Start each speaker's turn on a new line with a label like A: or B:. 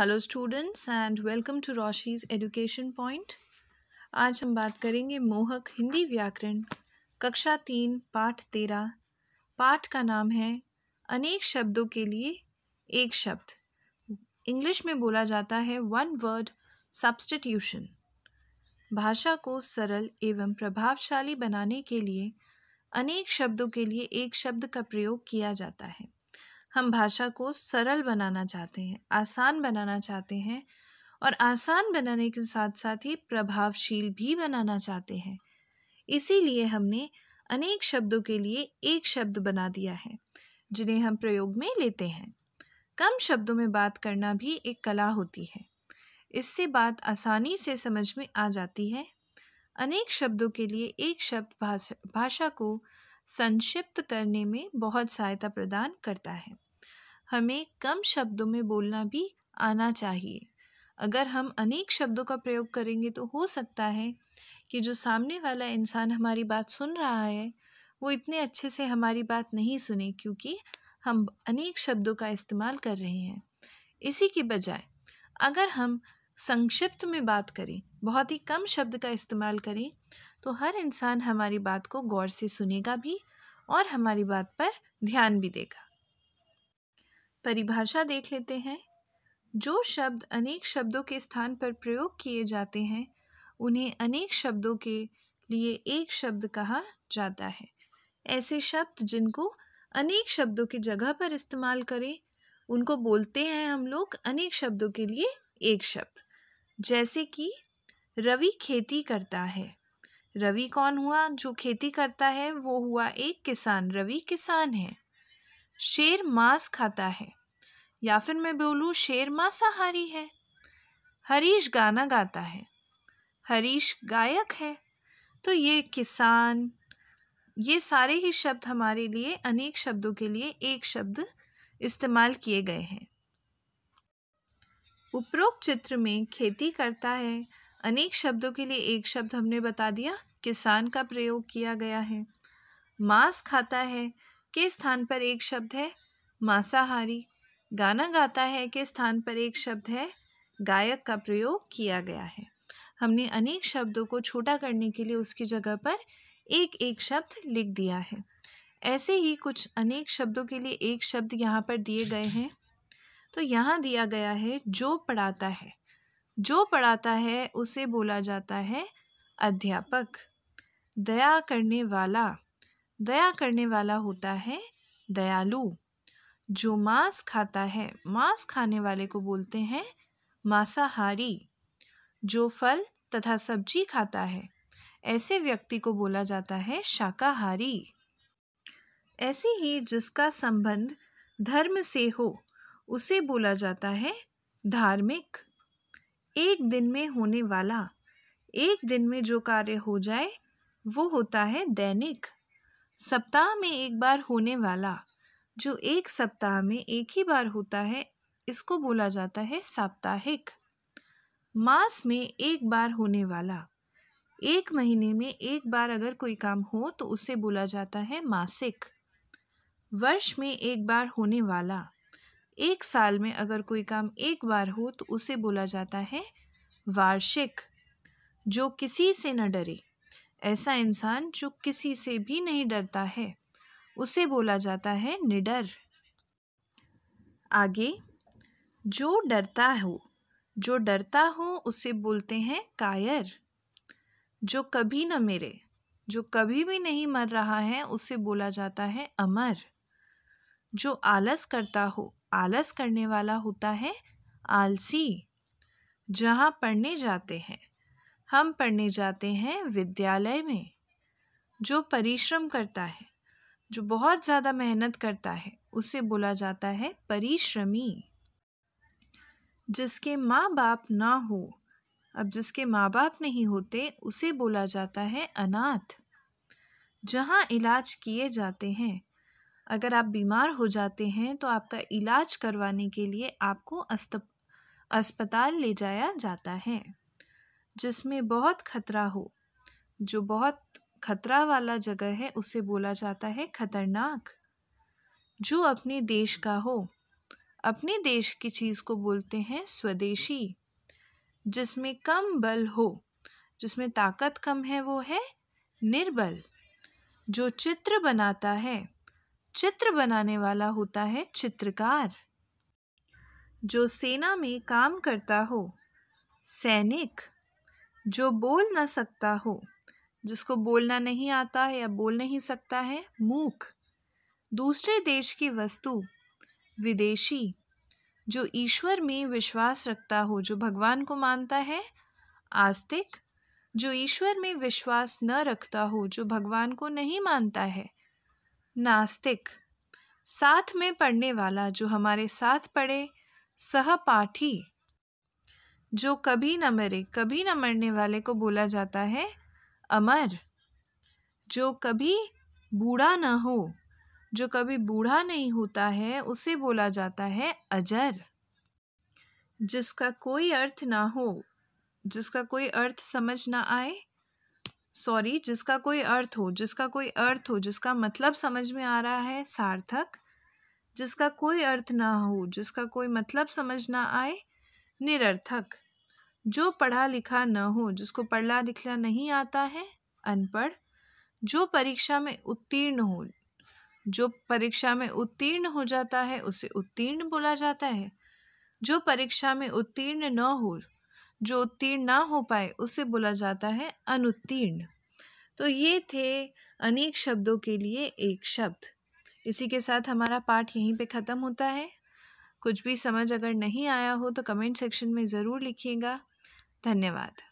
A: hello students and welcome to Roshi's education point आज हम बात करेंगे मोहक हिंदी व्याकरण कक्षा तीन पाठ तेरह पाठ का नाम है अनेक शब्दों के लिए एक शब्द इंग्लिश में बोला जाता है वन वर्ड सब्स्टिट्यूशन भाषा को सरल एवं प्रभावशाली बनाने के लिए अनेक शब्दों के लिए एक शब्द का प्रयोग किया जाता है हम भाषा को सरल बनाना चाहते हैं आसान बनाना चाहते हैं और आसान बनाने के साथ साथ ही प्रभावशील भी बनाना चाहते हैं इसीलिए हमने अनेक शब्दों के लिए एक शब्द बना दिया है जिन्हें हम प्रयोग में लेते हैं कम शब्दों में बात करना भी एक कला होती है इससे बात आसानी से समझ में आ जाती है अनेक शब्दों के लिए एक शब्द भाषा भाषा को संक्षिप्त करने में बहुत सहायता प्रदान करता है हमें कम शब्दों में बोलना भी आना चाहिए अगर हम अनेक शब्दों का प्रयोग करेंगे तो हो सकता है कि जो सामने वाला इंसान हमारी बात सुन रहा है वो इतने अच्छे से हमारी बात नहीं सुने क्योंकि हम अनेक शब्दों का इस्तेमाल कर रहे हैं इसी की बजाय अगर हम संक्षिप्त में बात करें बहुत ही कम शब्द का इस्तेमाल करें तो हर इंसान हमारी बात को गौर से सुनेगा भी और हमारी बात पर ध्यान भी देगा परिभाषा देख लेते हैं जो शब्द अनेक शब्दों के स्थान पर प्रयोग किए जाते हैं उन्हें अनेक शब्दों के लिए एक शब्द कहा जाता है ऐसे शब्द जिनको अनेक शब्दों की जगह पर इस्तेमाल करें उनको बोलते हैं हम लोग अनेक शब्दों के लिए एक शब्द जैसे कि रवि खेती करता है रवि कौन हुआ जो खेती करता है वो हुआ एक किसान रवि किसान है शेर मांस खाता है या फिर मैं बोलूँ शेर मांसाहारी है हरीश गाना गाता है हरीश गायक है तो ये किसान ये सारे ही शब्द हमारे लिए अनेक शब्दों के लिए एक शब्द इस्तेमाल किए गए हैं उपरोक्त चित्र में खेती करता है अनेक शब्दों के लिए एक शब्द हमने बता दिया किसान का प्रयोग किया गया है मांस खाता है के स्थान पर एक शब्द है मांसाहारी गाना गाता है के स्थान पर एक शब्द है गायक का प्रयोग किया गया है हमने अनेक शब्दों को छोटा करने के लिए उसकी जगह पर एक एक शब्द लिख दिया है ऐसे ही कुछ अनेक शब्दों के लिए एक शब्द यहाँ पर दिए गए हैं तो यहाँ दिया गया है जो पढ़ाता है जो पढ़ाता है उसे बोला जाता है अध्यापक दया करने वाला दया करने वाला होता है दयालु जो मांस खाता है मांस खाने वाले को बोलते हैं मांसाहारी जो फल तथा सब्जी खाता है ऐसे व्यक्ति को बोला जाता है शाकाहारी ऐसे ही जिसका संबंध धर्म से हो उसे बोला जाता है धार्मिक एक दिन में होने वाला एक दिन में जो कार्य हो जाए वो होता है दैनिक सप्ताह में एक बार होने वाला जो एक सप्ताह में एक ही बार होता है इसको बोला जाता है साप्ताहिक मास में एक बार होने वाला एक महीने में एक बार अगर कोई काम हो तो उसे बोला जाता है मासिक वर्ष में एक बार होने वाला एक साल में अगर कोई काम एक बार हो तो उसे बोला जाता है वार्षिक जो किसी से न डरे ऐसा इंसान जो किसी से भी नहीं डरता है उसे बोला जाता है निडर आगे जो डरता हो जो डरता हो उसे बोलते हैं कायर जो कभी न मेरे जो कभी भी नहीं मर रहा है उसे बोला जाता है अमर जो आलस करता हो आलस करने वाला होता है आलसी जहाँ पढ़ने जाते हैं हम पढ़ने जाते हैं विद्यालय में जो परिश्रम करता है जो बहुत ज़्यादा मेहनत करता है उसे बोला जाता है परिश्रमी जिसके माँ बाप ना हो अब जिसके माँ बाप नहीं होते उसे बोला जाता है अनाथ जहाँ इलाज किए जाते हैं अगर आप बीमार हो जाते हैं तो आपका इलाज करवाने के लिए आपको अस्पताल ले जाया जाता है जिसमें बहुत खतरा हो जो बहुत खतरा वाला जगह है उसे बोला जाता है खतरनाक जो अपने देश का हो अपने देश की चीज़ को बोलते हैं स्वदेशी जिसमें कम बल हो जिसमें ताकत कम है वो है निर्बल जो चित्र बनाता है चित्र बनाने वाला होता है चित्रकार जो सेना में काम करता हो सैनिक जो बोल ना सकता हो जिसको बोलना नहीं आता है या बोल नहीं सकता है मूक दूसरे देश की वस्तु विदेशी जो ईश्वर में विश्वास रखता हो जो भगवान को मानता है आस्तिक जो ईश्वर में विश्वास न रखता हो जो भगवान को नहीं मानता है नास्तिक साथ में पढ़ने वाला जो हमारे साथ पढ़े सहपाठी जो कभी न मरे कभी न मरने वाले को बोला जाता है अमर जो कभी बूढ़ा न हो जो कभी बूढ़ा नहीं होता है उसे बोला जाता है अजर जिसका कोई अर्थ ना हो जिसका कोई अर्थ समझ ना आए सॉरी जिसका कोई अर्थ हो जिसका कोई अर्थ हो जिसका मतलब समझ में आ रहा है सार्थक जिसका कोई अर्थ ना हो जिसका कोई मतलब समझ ना आए निरर्थक जो पढ़ा लिखा न हो जिसको पढ़ना लिखना नहीं आता है अनपढ़ जो परीक्षा में उत्तीर्ण हो जो परीक्षा में उत्तीर्ण हो जाता है उसे उत्तीर्ण बोला जाता है जो परीक्षा में उत्तीर्ण न हो जो उत्तीर्ण ना हो पाए उसे बोला जाता है अनुत्तीर्ण तो ये थे अनेक शब्दों के लिए एक शब्द इसी के साथ हमारा पाठ यहीं पे ख़त्म होता है कुछ भी समझ अगर नहीं आया हो तो कमेंट सेक्शन में ज़रूर लिखिएगा धन्यवाद